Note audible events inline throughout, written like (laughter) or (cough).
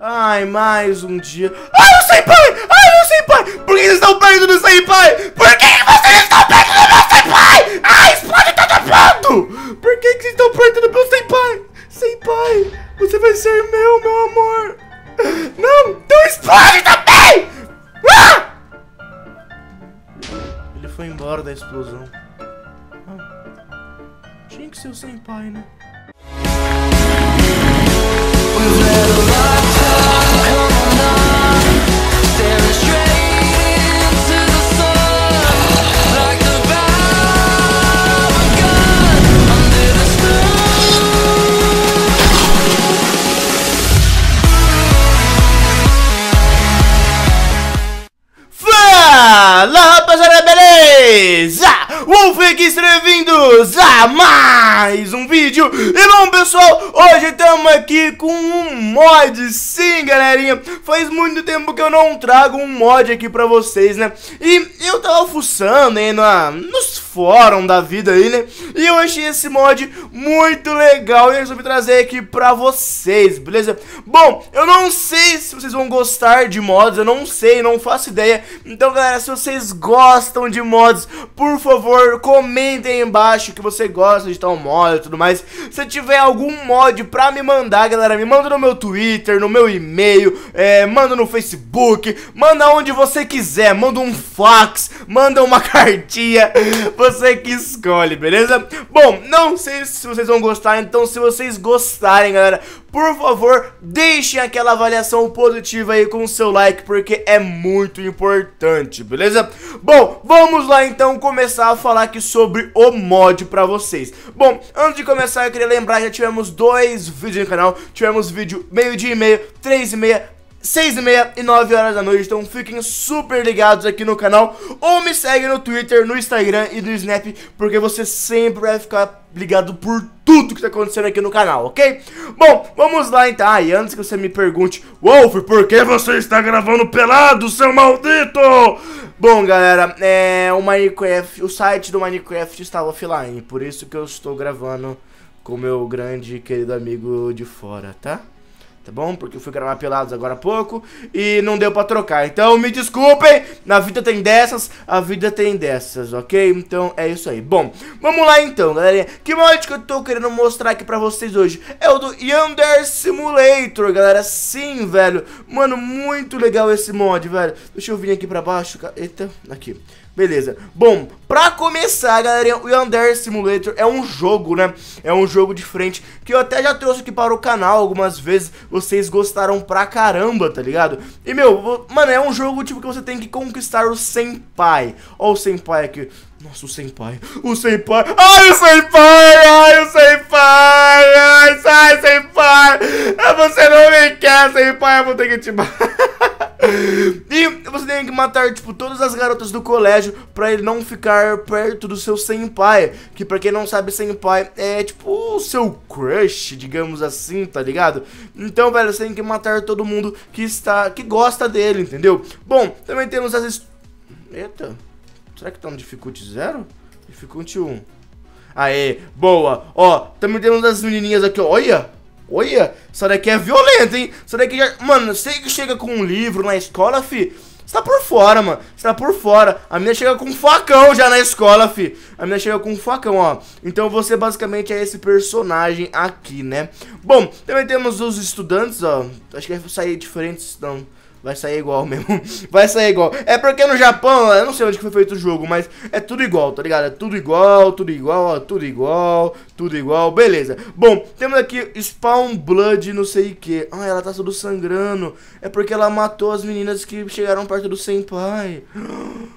Ai, mais um dia. Ai, o Senpai! Ai, o Senpai! Por que vocês estão perto do Senpai? Por que vocês estão perto do meu Senpai? Ai, explode todo mundo! Por que, vocês estão perto do meu Senpai? Senpai, você vai ser meu, meu amor. Não, então explode também! Ah! Ele foi embora da explosão. Ah, tinha que ser o Senpai, né? We've led a Wolfix, bem-vindos a mais um vídeo E bom pessoal, hoje estamos aqui com um mod, sim galerinha Faz muito tempo que eu não trago um mod aqui pra vocês, né E eu tava fuçando aí na, nos fóruns da vida aí, né E eu achei esse mod muito legal e resolvi trazer aqui pra vocês, beleza? Bom, eu não sei se vocês vão gostar de mods, eu não sei, não faço ideia Então galera, se vocês gostam de mods, por favor favor, comentem aí embaixo que você gosta de tal mod e tudo mais. Se tiver algum mod pra me mandar, galera, me manda no meu Twitter, no meu e-mail, é, manda no Facebook, manda onde você quiser, manda um fax, manda uma (laughs) cartinha, você que escolhe, beleza? Bom, não sei se vocês vão gostar, então se vocês gostarem, galera, por favor, deixem aquela avaliação positiva aí com o seu like, porque é muito importante, beleza? Bom, vamos lá então começar a falar falar aqui sobre o mod pra vocês. Bom, antes de começar eu queria lembrar, já tivemos dois vídeos no canal, tivemos vídeo meio dia e meio, três e meia, 6 e meia e 9 horas da noite. Então fiquem super ligados aqui no canal. Ou me segue no Twitter, no Instagram e no Snap, porque você sempre vai ficar ligado por tudo que tá acontecendo aqui no canal, ok? Bom, vamos lá então. Ah, e antes que você me pergunte, Wolf, por que você está gravando pelado, seu maldito? Bom, galera, é, o Minecraft, o site do Minecraft estava offline, por isso que eu estou gravando com meu grande e querido amigo de fora, tá? tá bom? Porque eu fui gravar pelados agora há pouco e não deu pra trocar. Então me desculpem, na vida tem dessas, a vida tem dessas, ok? Então é isso aí. Bom, vamos lá então, galerinha. Que mod que eu tô querendo mostrar aqui pra vocês hoje é o do yander Simulator, galera. Sim, velho. Mano, muito legal esse mod, velho. Deixa eu vir aqui pra baixo, Eita, aqui. Beleza. Bom, pra começar, galera, o Yandere Simulator é um jogo, né? É um jogo de frente que eu até já trouxe aqui para o canal algumas vezes. Vocês gostaram pra caramba, tá ligado? E, meu, mano, é um jogo, tipo, que você tem que conquistar o Senpai. Ó o Senpai aqui. Nossa, o Senpai. O Senpai. Ai, o Senpai! Ai, o Senpai! Ai, sai, Senpai! Você não me quer, Senpai! Eu vou ter que te (laughs) E você tem que matar, tipo, todas as garotas do colégio pra ele não ficar perto do seu senpai. Que pra quem não sabe, senpai é, tipo, o seu crush, digamos assim, tá ligado? Então, velho, você tem que matar todo mundo que está, que gosta dele, entendeu? Bom, também temos as... Eita... Será que tá no dificulte 0? Dificulte 1. Um. Aê, boa. Ó, tá me dando das menininhas aqui, ó. Olha. Olha, isso daqui é violento, hein? Isso daqui já... Mano, você que chega com um livro na escola, fi... Você tá por fora, mano. Você tá por fora. A menina chega com um facão já na escola, fi. A menina chega com um facão, ó. Então você basicamente é esse personagem aqui, né? Bom, também temos os estudantes, ó. Acho que vai sair diferentes, não... Vai sair igual mesmo. (laughs) Vai sair igual. É porque no Japão, eu não sei onde foi feito o jogo, mas é tudo igual, tá ligado? É tudo igual, tudo igual, ó, tudo igual, tudo igual. Beleza. Bom, temos aqui Spawn Blood, não sei o que. Ah, ela tá tudo sangrando. É porque ela matou as meninas que chegaram perto do Senpai. (gasps)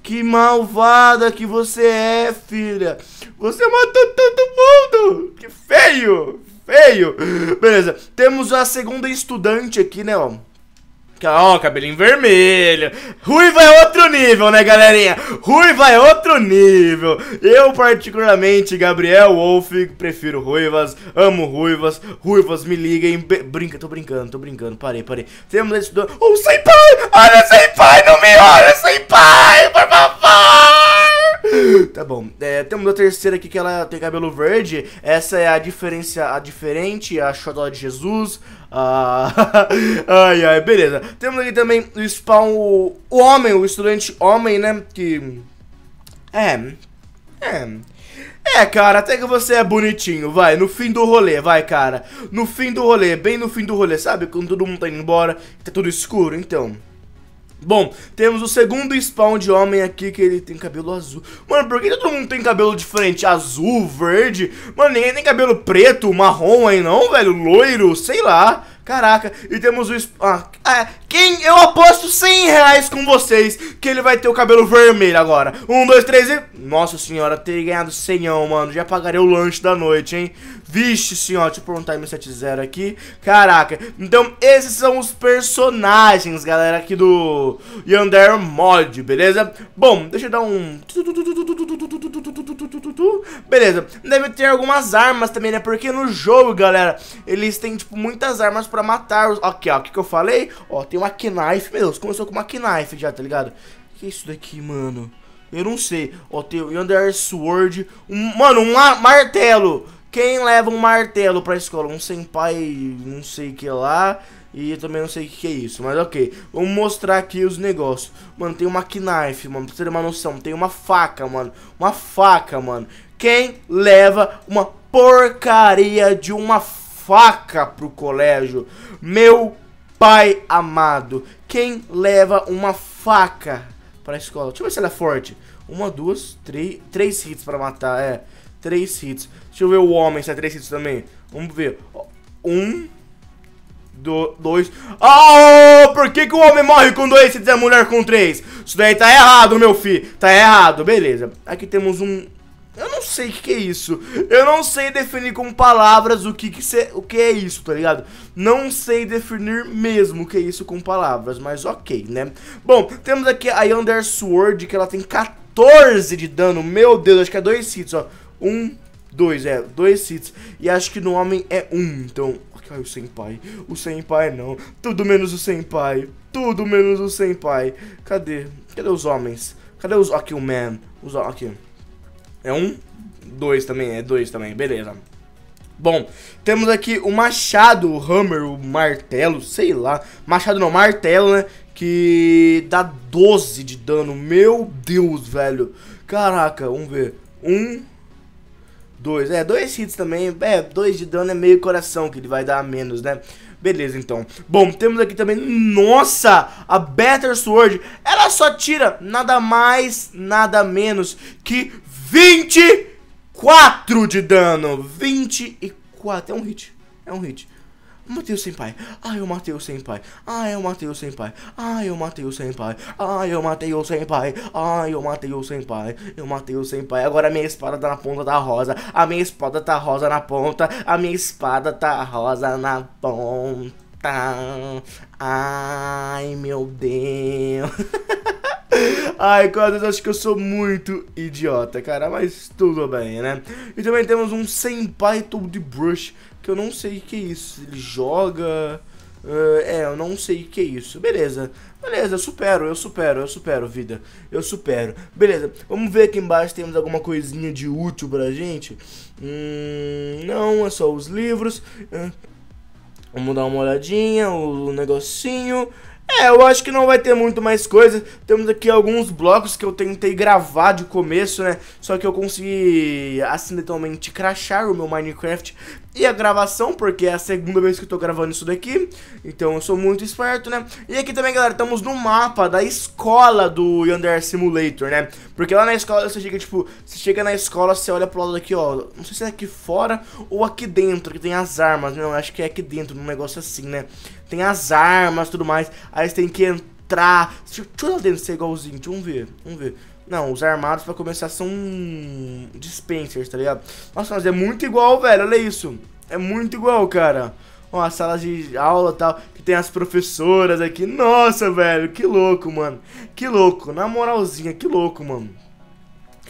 Que malvada que você é, filha. Você matou todo mundo. Que feio. Feio. Beleza. Temos a segunda estudante aqui, né, ó. Ó, oh, cabelinho vermelho. Ruiva é outro nível, né, galerinha? Ruiva é outro nível. Eu, particularmente, Gabriel Wolf, prefiro ruivas. Amo ruivas. Ruivas, me liguem. brinca, tô brincando, tô brincando. Parei, parei. Temos esse do... Oh, sem pai! Olha, sem pai, não me olha, sem pai, por favor! Tá bom. É, temos a terceira aqui que ela tem cabelo verde. Essa é a diferença, a diferente, a xodó de Jesus. Ah, (laughs) ai, ai, beleza. Temos aqui também o spawn, o, o homem, o estudante homem, né? Que. É. É. É, cara, até que você é bonitinho, vai, no fim do rolê, vai, cara. No fim do rolê, bem no fim do rolê, sabe? Quando todo mundo tá indo embora, tá tudo escuro, então. Bom, temos o segundo spawn de homem aqui que ele tem cabelo azul. Mano, por que todo mundo tem cabelo diferente? Azul, verde? Mano, ninguém tem cabelo preto, marrom aí não, velho? Loiro, sei lá. Caraca, e temos o... Ah, é, quem? Eu aposto 100 reais com vocês que ele vai ter o cabelo vermelho agora. Um, dois, três e... Nossa senhora, ter ganhado 100, mano. Já pagaria o lanche da noite, hein? Vixe senhora, deixa eu pôr um time 70 aqui. Caraca, então esses são os personagens, galera, aqui do Yandere Mod, beleza? Bom, deixa eu dar um tu, tu, tu, Beleza, deve ter algumas armas também, né? Porque no jogo, galera, eles têm, tipo, muitas armas pra matar os... Aqui, ó, o que, que eu falei? Ó, tem uma knife, meu Deus, começou com uma knife já, tá ligado? O que é isso daqui, mano? Eu não sei. Ó, tem o Yonder Sword. Um, mano, um martelo. Quem leva um martelo pra escola? Um senpai, não sei o que lá. E eu também não sei o que é isso, mas ok. Vamos mostrar aqui os negócios. Mano, tem uma knife, mano, pra você ter uma noção. Tem uma faca, mano. Uma faca, mano. Quem leva uma porcaria de uma faca pro colégio? Meu pai amado. Quem leva uma faca pra escola? Deixa eu ver se ela é forte. Uma, duas, três, três hits pra matar, é. Três hits. Deixa eu ver o homem se é três hits também. Vamos ver. Um do, dois. Oh, por que, que o homem morre com dois e diz a mulher com três? Isso daí tá errado, meu filho. Tá errado, beleza. Aqui temos um. Eu não sei o que, que, é isso. Eu não sei definir com palavras o que, que, se... o que é isso, tá ligado? Não sei definir mesmo o que é isso com palavras, mas ok, né? Bom, temos aqui a Yonder Sword, que ela tem 14 de dano. Meu Deus, acho que é dois hits, ó. Um, dois, é, dois hits. E acho que no homem é um, então Ai, o senpai. O senpai não. Tudo menos o senpai. Tudo menos o senpai. Cadê? Cadê os homens? Cadê os... Aqui, o man. Os... Aqui. É um? Dois também. É dois também. Beleza. Bom, temos aqui o machado, o hammer, o martelo, sei lá. Machado não, martelo, né? Que dá 12 de dano. Meu Deus, velho. Caraca, vamos ver. Um, Dois, é, dois hits também. É, dois de dano é meio coração que ele vai dar a menos, né? Beleza, então. Bom, temos aqui também, nossa, a Better Sword. Ela só tira nada mais, nada menos que 24 de dano. 24, é um hit, é um hit. Mateus Senpai. Ah, eu matei o Senpai. Ai, eu matei o Senpai. Ai, eu matei o Senpai. Ai, eu matei o Senpai. Ai, eu matei o Senpai. Eu matei o Senpai. Agora a minha espada tá na ponta da rosa. A minha espada tá rosa na ponta. A minha espada tá rosa na ponta. Ai, meu Deus. (laughs) Ai, quase acho que eu sou muito idiota, cara, mas tudo bem, né? E também temos um Senpai Toadbrush, que eu não sei o que é isso. Ele joga. Uh, é, eu não sei o que é isso. Beleza, beleza, eu supero, eu supero, eu supero, vida. Eu supero. Beleza, vamos ver aqui embaixo temos alguma coisinha de útil pra gente. Hum, não, é só os livros. Hum, vamos dar uma olhadinha, o negocinho. É, eu acho que não vai ter muito mais coisa. Temos aqui alguns blocos que eu tentei gravar de começo, né? Só que eu consegui acidentalmente crashar o meu Minecraft e a gravação, porque é a segunda vez que eu tô gravando isso daqui. Então eu sou muito esperto, né? E aqui também, galera, estamos no mapa da escola do Yonder Simulator, né? Porque lá na escola você chega, tipo, você chega na escola, você olha pro lado daqui, ó. Não sei se é aqui fora ou aqui dentro, que tem as armas, né? Eu acho que é aqui dentro, num negócio assim, né? tem as armas tudo mais. Aí você tem que entrar. Deixa, eu lá dentro ser igualzinho, deixa, vamos ver, vamos ver. Não, os armados pra começar são dispensers, tá ligado? Nossa, mas é muito igual, velho, olha isso. É muito igual, cara. Ó, a sala de aula e tal, que tem as professoras aqui. Nossa, velho, que louco, mano. Que louco, na moralzinha, que louco, mano.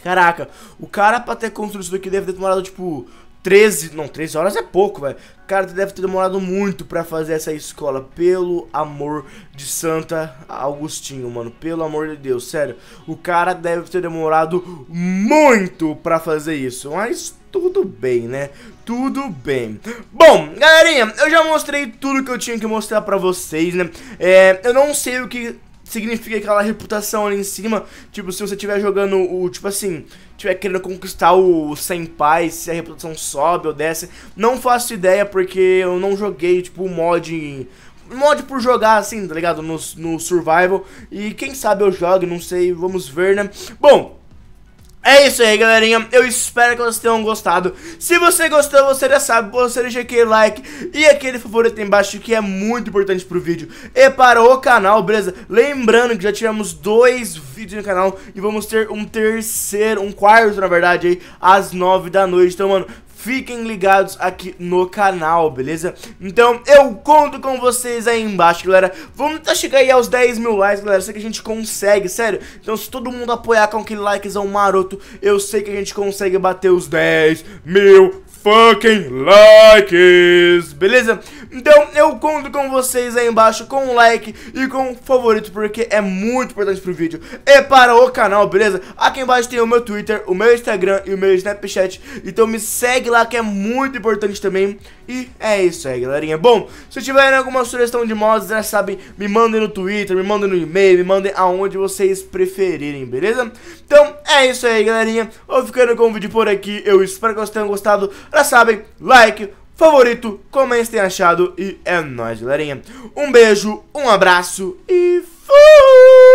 Caraca, o cara pra ter construído isso daqui deve ter demorado, tipo, 13, não, 13 horas é pouco, velho. Cara, deve ter demorado muito pra fazer essa escola. Pelo amor de Santa Agostinho, mano. Pelo amor de Deus, sério. O cara deve ter demorado muito pra fazer isso. Mas tudo bem, né? Tudo bem. Bom, galerinha, eu já mostrei tudo que eu tinha que mostrar pra vocês, né? É, eu não sei o que significa aquela reputação ali em cima. Tipo, se você estiver jogando o, tipo assim, estiver querendo conquistar o sem paz, se a reputação sobe ou desce. Não faço ideia porque eu não joguei, tipo, o mod. Mod por jogar, assim, tá ligado? No, no Survival. E quem sabe eu jogue, não sei, vamos ver, né? Bom, é isso aí, galerinha. Eu espero que vocês tenham gostado. Se você gostou, você já sabe, você deixa aquele like e aquele favorito embaixo que é muito importante pro vídeo e para o canal, beleza? Lembrando que já tivemos dois vídeos no canal e vamos ter um terceiro, um quarto, na verdade, aí, às nove da noite. Então, mano, fiquem ligados aqui no canal, beleza? Então eu conto com vocês aí embaixo, galera. Vamos tá chegar aí aos 10 mil likes, galera. Eu sei que a gente consegue, sério. Então se todo mundo apoiar com aquele likezão maroto, eu sei que a gente consegue bater os 10 mil fucking likes, beleza? Então eu conto com vocês aí embaixo com um like e com um favorito porque é muito importante pro vídeo e para o canal, beleza? Aqui embaixo tem o meu Twitter, o meu Instagram e o meu Snapchat, então me segue lá que é muito importante também. E é isso aí, galerinha. Bom, se tiverem alguma sugestão de mods, já né, sabem, me mandem no Twitter, me mandem no e-mail, me mandem aonde vocês preferirem, beleza? Então, é isso aí, galerinha. Vou ficando com o vídeo por aqui. Eu espero que vocês tenham gostado. Já sabem, like, favorito, comente tenham achado. E é nóis, galerinha. Um beijo, um abraço e fui!